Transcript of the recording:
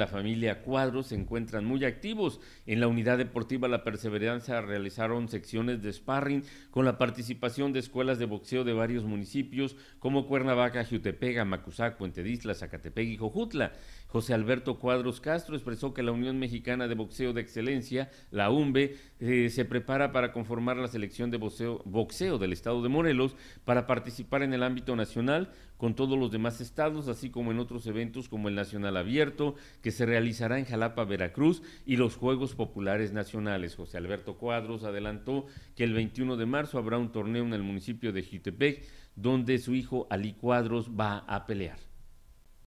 La familia Cuadros se encuentran muy activos. En la unidad deportiva La Perseveranza realizaron secciones de sparring con la participación de escuelas de boxeo de varios municipios como Cuernavaca, Jutepega, Macusac, Puente Isla, Zacatepec y Jojutla. José Alberto Cuadros Castro expresó que la Unión Mexicana de Boxeo de Excelencia, la UMBE, eh, se prepara para conformar la selección de boxeo del estado de Morelos para participar en el ámbito nacional con todos los demás estados, así como en otros eventos como el Nacional Abierto, que se realizará en Jalapa, Veracruz, y los Juegos Populares Nacionales. José Alberto Cuadros adelantó que el 21 de marzo habrá un torneo en el municipio de Jutepec, donde su hijo Ali Cuadros va a pelear.